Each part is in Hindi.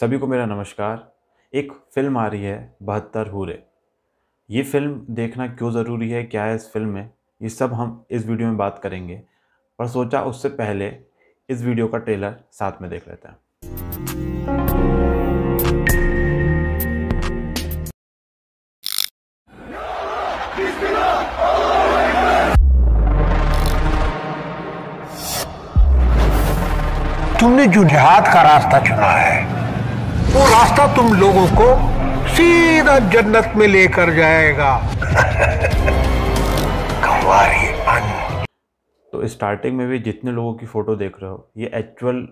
सभी को मेरा नमस्कार एक फ़िल्म आ रही है बहत्तर हूरे ये फ़िल्म देखना क्यों ज़रूरी है क्या है इस फिल्म में ये सब हम इस वीडियो में बात करेंगे पर सोचा उससे पहले इस वीडियो का ट्रेलर साथ में देख लेते हैं तुमने जुझात का रास्ता चुना है वो रास्ता तुम लोगों को सीधा जन्नत में लेकर जाएगा तो स्टार्टिंग में भी जितने लोगों की फ़ोटो देख रहे हो ये एक्चुअल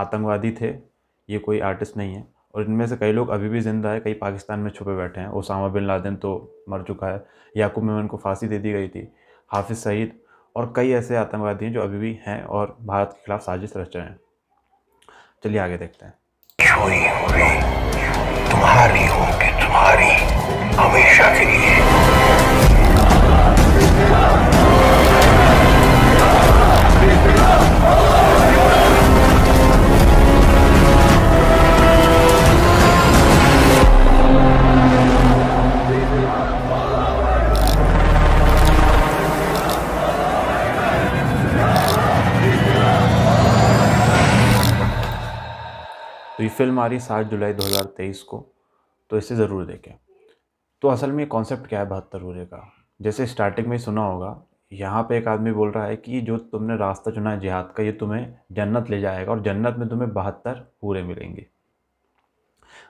आतंकवादी थे ये कोई आर्टिस्ट नहीं है और इनमें से कई लोग अभी भी ज़िंदा है कई पाकिस्तान में छुपे बैठे हैं ओसामा बिन लादेन तो मर चुका है याकूब मेमन को फांसी दे दी गई थी हाफिज़ सईद और कई ऐसे आतंकवादी हैं जो अभी भी हैं और भारत के खिलाफ साजिश रच रहे हैं चलिए आगे देखते हैं हुई होगी तुम्हारी होगी तुम्हारी हमेशा के लिए तो ये फिल्म आ रही है सात जुलाई 2023 को तो इसे ज़रूर देखें तो असल में कॉन्सेप्ट क्या है बहत्तर बूरे का जैसे स्टार्टिंग में सुना होगा यहाँ पे एक आदमी बोल रहा है कि जो तुमने रास्ता चुना है जिहाद का ये तुम्हें जन्नत ले जाएगा और जन्नत में तुम्हें बहत्तर हूरे मिलेंगे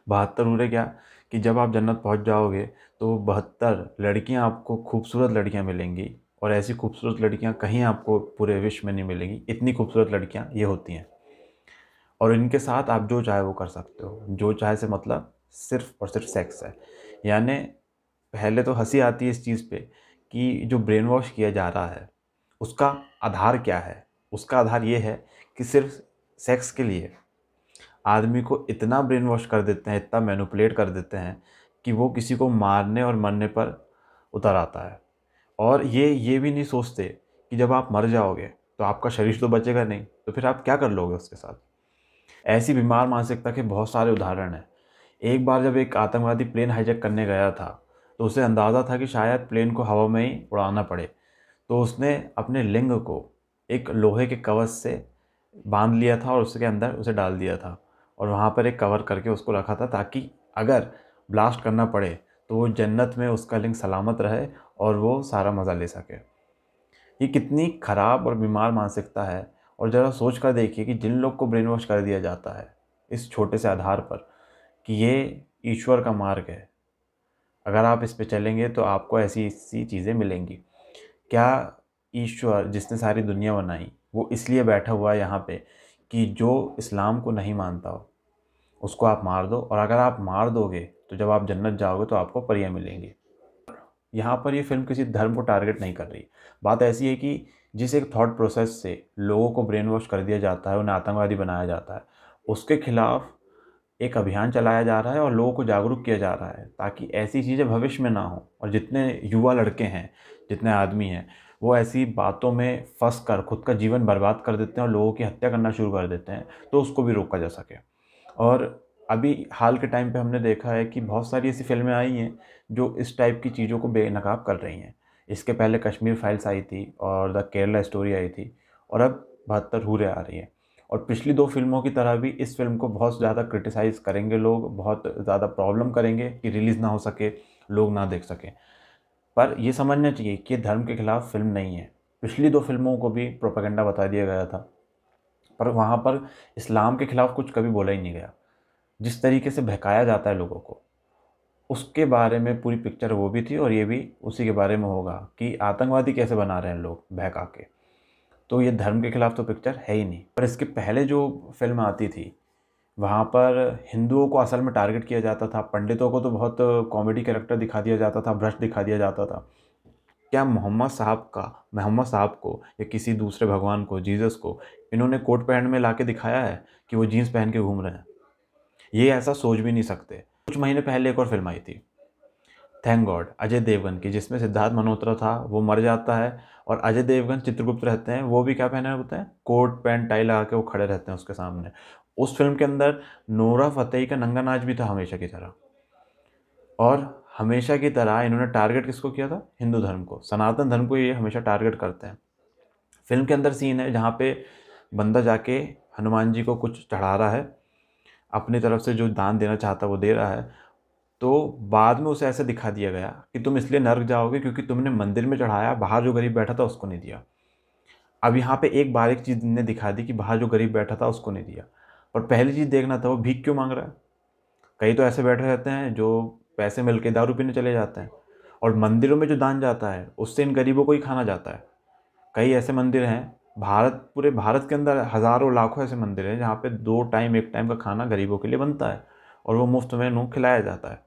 बहत्तर हूरे क्या कि जब आप जन्नत पहुँच जाओगे तो बहत्तर लड़कियाँ आपको खूबसूरत लड़कियाँ मिलेंगी और ऐसी खूबसूरत लड़कियाँ कहीं आपको पूरे विश्व में नहीं मिलेंगी इतनी खूबसूरत लड़कियाँ ये होती हैं और इनके साथ आप जो चाहे वो कर सकते हो जो चाहे से मतलब सिर्फ और सिर्फ सेक्स है यानी पहले तो हंसी आती है इस चीज़ पे कि जो ब्रेन वॉश किया जा रहा है उसका आधार क्या है उसका आधार ये है कि सिर्फ सेक्स के लिए आदमी को इतना ब्रेन वॉश कर देते हैं इतना मैनुपलेट कर देते हैं कि वो किसी को मारने और मरने पर उतर आता है और ये ये भी नहीं सोचते कि जब आप मर जाओगे तो आपका शरीर तो बचेगा नहीं तो फिर आप क्या कर लोगे उसके साथ ऐसी बीमार मानसिकता के बहुत सारे उदाहरण हैं एक बार जब एक आतंकवादी प्लेन हाईजैक करने गया था तो उसे अंदाज़ा था कि शायद प्लेन को हवा में ही उड़ाना पड़े तो उसने अपने लिंग को एक लोहे के कवच से बांध लिया था और उसके अंदर उसे डाल दिया था और वहाँ पर एक कवर करके उसको रखा था ताकि अगर ब्लास्ट करना पड़े तो वो जन्नत में उसका लिंग सलामत रहे और वो सारा मज़ा ले सके ये कितनी ख़राब और बीमार मानसिकता है और ज़रा सोच कर देखिए कि जिन लोग को ब्रेन वॉश कर दिया जाता है इस छोटे से आधार पर कि ये ईश्वर का मार्ग है अगर आप इस पर चलेंगे तो आपको ऐसी ऐसी चीज़ें मिलेंगी क्या ईश्वर जिसने सारी दुनिया बनाई वो इसलिए बैठा हुआ है यहाँ पे कि जो इस्लाम को नहीं मानता हो उसको आप मार दो और अगर आप मार दोगे तो जब आप जन्नत जाओगे तो आपको परियाँ मिलेंगी यहाँ पर ये फिल्म किसी धर्म को टारगेट नहीं कर रही बात ऐसी है कि जिस एक थाट प्रोसेस से लोगों को ब्रेन वॉश कर दिया जाता है उन्हें आतंकवादी बनाया जाता है उसके खिलाफ एक अभियान चलाया जा रहा है और लोगों को जागरूक किया जा रहा है ताकि ऐसी चीज़ें भविष्य में ना हो और जितने युवा लड़के हैं जितने आदमी हैं वो ऐसी बातों में फंस कर खुद का जीवन बर्बाद कर देते हैं और लोगों की हत्या करना शुरू कर देते हैं तो उसको भी रोका जा सके और अभी हाल के टाइम पे हमने देखा है कि बहुत सारी ऐसी फिल्में आई हैं जो इस टाइप की चीज़ों को बेनकाब कर रही हैं इसके पहले कश्मीर फाइल्स आई थी और द केरला स्टोरी आई थी और अब बहत्तर हूरे आ रही है और पिछली दो फिल्मों की तरह भी इस फिल्म को बहुत ज़्यादा क्रिटिसाइज़ करेंगे लोग बहुत ज़्यादा प्रॉब्लम करेंगे कि रिलीज़ ना हो सके लोग ना देख सकें पर यह समझना चाहिए कि धर्म के खिलाफ फिल्म नहीं है पिछली दो फिल्मों को भी प्रोपागेंडा बता दिया गया था पर वहाँ पर इस्लाम के खिलाफ कुछ कभी बोला ही नहीं गया जिस तरीके से बहकाया जाता है लोगों को उसके बारे में पूरी पिक्चर वो भी थी और ये भी उसी के बारे में होगा कि आतंकवादी कैसे बना रहे हैं लोग बहका के तो ये धर्म के खिलाफ तो पिक्चर है ही नहीं पर इसके पहले जो फिल्म आती थी वहाँ पर हिंदुओं को असल में टारगेट किया जाता था पंडितों को तो बहुत कॉमेडी कैरेक्टर दिखा दिया जाता था भ्रष्ट दिखा दिया जाता था क्या मोहम्मद साहब का मोहम्मद साहब को या किसी दूसरे भगवान को जीसस को इन्होंने कोट पैंट में ला के दिखाया है कि वो जीन्स पहन के घूम रहे हैं ये ऐसा सोच भी नहीं सकते कुछ महीने पहले एक और फिल्म आई थी थैंक गॉड अजय देवगन की जिसमें सिद्धार्थ मल्होत्रा था वो मर जाता है और अजय देवगन चित्रगुप्त रहते हैं वो भी क्या पहने होते हैं कोट पैंट टाई लगा के वो खड़े रहते हैं उसके सामने उस फिल्म के अंदर नोरा फतेही का नंगा नाच भी था हमेशा की तरह और हमेशा की तरह इन्होंने टारगेट किसको किया था हिंदू धर्म को सनातन धर्म को ये हमेशा टारगेट करते हैं फिल्म के अंदर सीन है जहाँ पे बंदा जाके हनुमान जी को कुछ चढ़ा रहा है अपनी तरफ से जो दान देना चाहता वो दे रहा है तो बाद में उसे ऐसा दिखा दिया गया कि तुम इसलिए नर्क जाओगे क्योंकि तुमने मंदिर में चढ़ाया बाहर जो गरीब बैठा था उसको नहीं दिया अब यहाँ पे एक बार एक चीज़ ने दिखा दी कि बाहर जो गरीब बैठा था उसको नहीं दिया और पहली चीज़ देखना था वो भीख क्यों मांग रहा है कई तो ऐसे बैठे रहते हैं जो पैसे मिल के दारू पीने चले जाते हैं और मंदिरों में जो दान जाता है उससे इन गरीबों को ही खाना जाता है कई ऐसे मंदिर हैं भारत पूरे भारत के अंदर हज़ारों लाखों ऐसे मंदिर हैं जहाँ पे दो टाइम एक टाइम का खाना गरीबों के लिए बनता है और वो मुफ्त में नूह खिलाया जाता है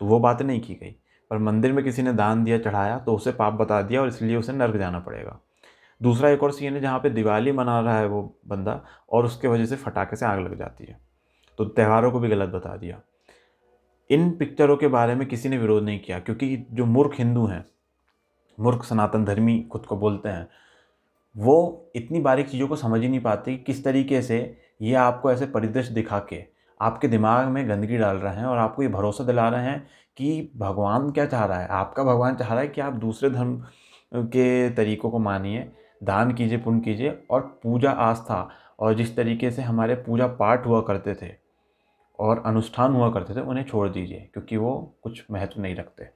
तो वो बात नहीं की गई पर मंदिर में किसी ने दान दिया चढ़ाया तो उसे पाप बता दिया और इसलिए उसे नर्क जाना पड़ेगा दूसरा एक और सीन है जहाँ पे दिवाली मना रहा है वो बंदा और उसके वजह से फटाके से आग लग जाती है तो त्यौहारों को भी गलत बता दिया इन पिक्चरों के बारे में किसी ने विरोध नहीं किया क्योंकि जो मूर्ख हिंदू हैं मूर्ख सनातन धर्मी खुद को बोलते हैं वो इतनी बारीक चीज़ों को समझ ही नहीं पाते कि किस तरीके से ये आपको ऐसे परिदृश्य दिखा के आपके दिमाग में गंदगी डाल रहे हैं और आपको ये भरोसा दिला रहे हैं कि भगवान क्या चाह रहा है आपका भगवान चाह रहा है कि आप दूसरे धर्म के तरीक़ों को मानिए दान कीजिए पुण्य कीजिए और पूजा आस्था और जिस तरीके से हमारे पूजा पाठ हुआ करते थे और अनुष्ठान हुआ करते थे उन्हें छोड़ दीजिए क्योंकि वो कुछ महत्व नहीं रखते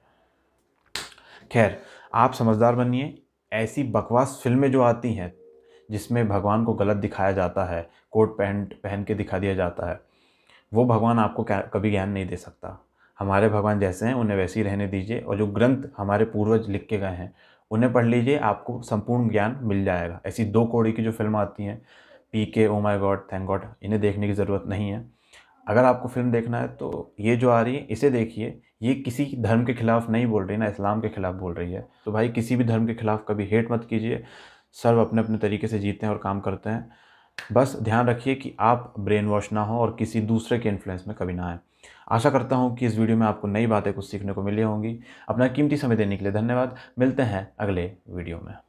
खैर आप समझदार बनिए ऐसी बकवास फिल्में जो आती हैं जिसमें भगवान को गलत दिखाया जाता है कोट पैंट पहन के दिखा दिया जाता है वो भगवान आपको कभी ज्ञान नहीं दे सकता हमारे भगवान जैसे हैं उन्हें वैसे ही रहने दीजिए और जो ग्रंथ हमारे पूर्वज लिख के गए हैं उन्हें पढ़ लीजिए आपको संपूर्ण ज्ञान मिल जाएगा ऐसी दो कौड़ी की जो फिल्म आती हैं P K oh my god thank god इन्हें देखने की ज़रूरत नहीं है अगर आपको फिल्म देखना है तो ये जो आ रही है इसे देखिए ये किसी धर्म के खिलाफ नहीं बोल रही ना इस्लाम के खिलाफ बोल रही है तो भाई किसी भी धर्म के खिलाफ कभी हेट मत कीजिए सर्व अपने अपने तरीके से जीते हैं और काम करते हैं बस ध्यान रखिए कि आप ब्रेन वॉश ना हो और किसी दूसरे के इन्फ्लुएंस में कभी ना आए आशा करता हूँ कि इस वीडियो में आपको नई बातें कुछ सीखने को मिली होंगी अपना कीमती समय देने के लिए धन्यवाद मिलते हैं अगले वीडियो में